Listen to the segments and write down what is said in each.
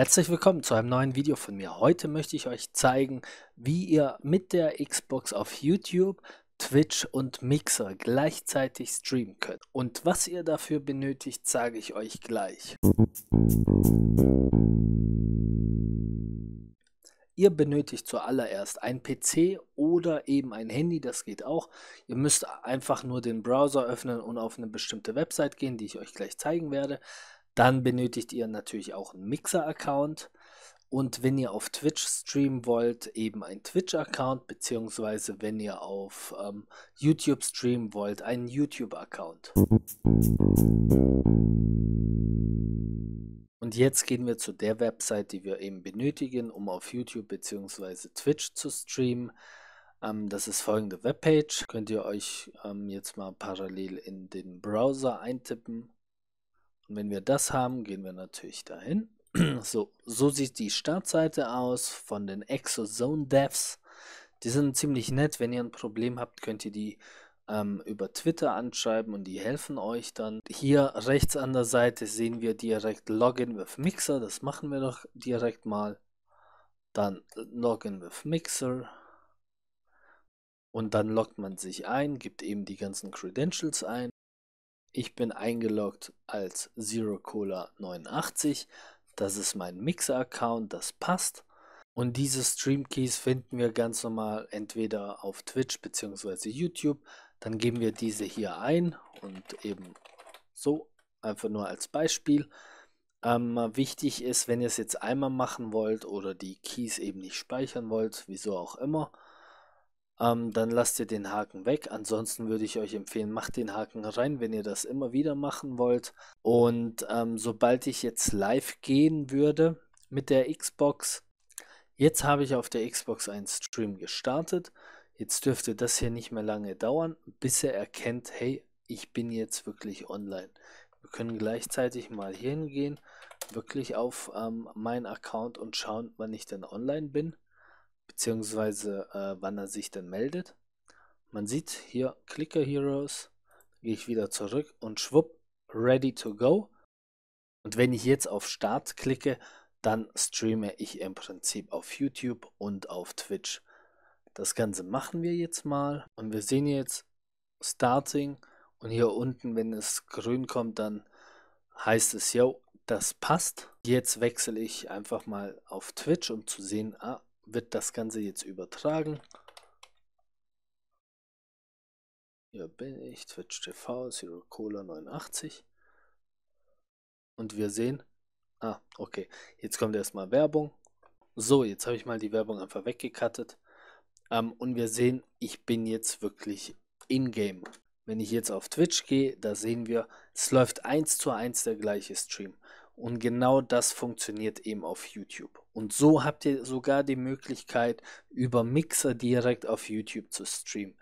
Herzlich willkommen zu einem neuen Video von mir. Heute möchte ich euch zeigen, wie ihr mit der Xbox auf YouTube, Twitch und Mixer gleichzeitig streamen könnt. Und was ihr dafür benötigt, sage ich euch gleich. Ihr benötigt zuallererst ein PC oder eben ein Handy, das geht auch. Ihr müsst einfach nur den Browser öffnen und auf eine bestimmte Website gehen, die ich euch gleich zeigen werde. Dann benötigt ihr natürlich auch einen Mixer-Account. Und wenn ihr auf Twitch streamen wollt, eben einen Twitch-Account, beziehungsweise wenn ihr auf ähm, YouTube streamen wollt, einen YouTube-Account. Und jetzt gehen wir zu der Website, die wir eben benötigen, um auf YouTube beziehungsweise Twitch zu streamen. Ähm, das ist folgende Webpage. Könnt ihr euch ähm, jetzt mal parallel in den Browser eintippen. Und wenn wir das haben, gehen wir natürlich dahin. So, so sieht die Startseite aus von den Exozone Devs. Die sind ziemlich nett. Wenn ihr ein Problem habt, könnt ihr die ähm, über Twitter anschreiben und die helfen euch dann. Hier rechts an der Seite sehen wir direkt Login with Mixer. Das machen wir doch direkt mal. Dann Login with Mixer. Und dann loggt man sich ein, gibt eben die ganzen Credentials ein. Ich bin eingeloggt als Zero Cola 89. Das ist mein Mixer-Account, das passt. Und diese Stream-Keys finden wir ganz normal entweder auf Twitch bzw. YouTube. Dann geben wir diese hier ein und eben so, einfach nur als Beispiel. Ähm, wichtig ist, wenn ihr es jetzt einmal machen wollt oder die Keys eben nicht speichern wollt, wieso auch immer, ähm, dann lasst ihr den Haken weg. Ansonsten würde ich euch empfehlen, macht den Haken rein, wenn ihr das immer wieder machen wollt. Und ähm, sobald ich jetzt live gehen würde mit der Xbox, jetzt habe ich auf der Xbox einen Stream gestartet. Jetzt dürfte das hier nicht mehr lange dauern, bis er erkennt, hey, ich bin jetzt wirklich online. Wir können gleichzeitig mal hier hingehen, wirklich auf ähm, meinen Account und schauen, wann ich denn online bin beziehungsweise äh, wann er sich denn meldet. Man sieht hier Clicker Heroes, gehe ich wieder zurück und schwupp, ready to go. Und wenn ich jetzt auf Start klicke, dann streame ich im Prinzip auf YouTube und auf Twitch. Das Ganze machen wir jetzt mal und wir sehen jetzt Starting und hier unten, wenn es grün kommt, dann heißt es, yo, das passt. Jetzt wechsle ich einfach mal auf Twitch, um zu sehen, ah, wird das Ganze jetzt übertragen. Hier bin ich, Twitch TV, Zero Cola 89. Und wir sehen, ah, okay, jetzt kommt erstmal Werbung. So, jetzt habe ich mal die Werbung einfach weggekattet. Ähm, und wir sehen, ich bin jetzt wirklich in-game. Wenn ich jetzt auf Twitch gehe, da sehen wir, es läuft eins zu eins der gleiche Stream. Und genau das funktioniert eben auf YouTube. Und so habt ihr sogar die Möglichkeit, über Mixer direkt auf YouTube zu streamen.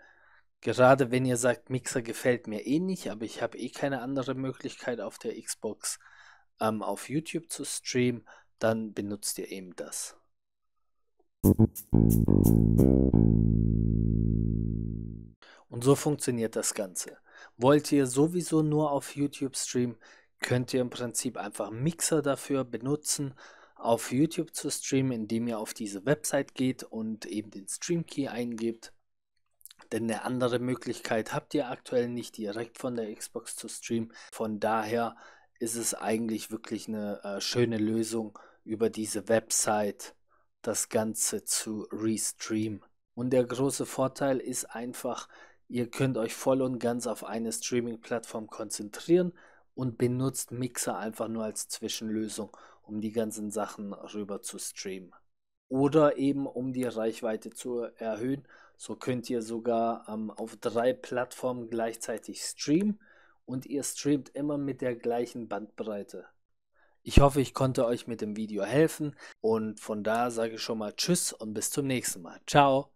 Gerade wenn ihr sagt, Mixer gefällt mir eh nicht, aber ich habe eh keine andere Möglichkeit auf der Xbox ähm, auf YouTube zu streamen, dann benutzt ihr eben das. Und so funktioniert das Ganze. Wollt ihr sowieso nur auf YouTube streamen, könnt ihr im Prinzip einfach Mixer dafür benutzen auf YouTube zu streamen, indem ihr auf diese Website geht und eben den Stream Key eingebt. Denn eine andere Möglichkeit habt ihr aktuell nicht direkt von der Xbox zu streamen. Von daher ist es eigentlich wirklich eine äh, schöne Lösung, über diese Website das Ganze zu restreamen. Und der große Vorteil ist einfach, ihr könnt euch voll und ganz auf eine Streaming-Plattform konzentrieren und benutzt Mixer einfach nur als Zwischenlösung um die ganzen Sachen rüber zu streamen. Oder eben um die Reichweite zu erhöhen. So könnt ihr sogar ähm, auf drei Plattformen gleichzeitig streamen und ihr streamt immer mit der gleichen Bandbreite. Ich hoffe, ich konnte euch mit dem Video helfen und von da sage ich schon mal Tschüss und bis zum nächsten Mal. Ciao!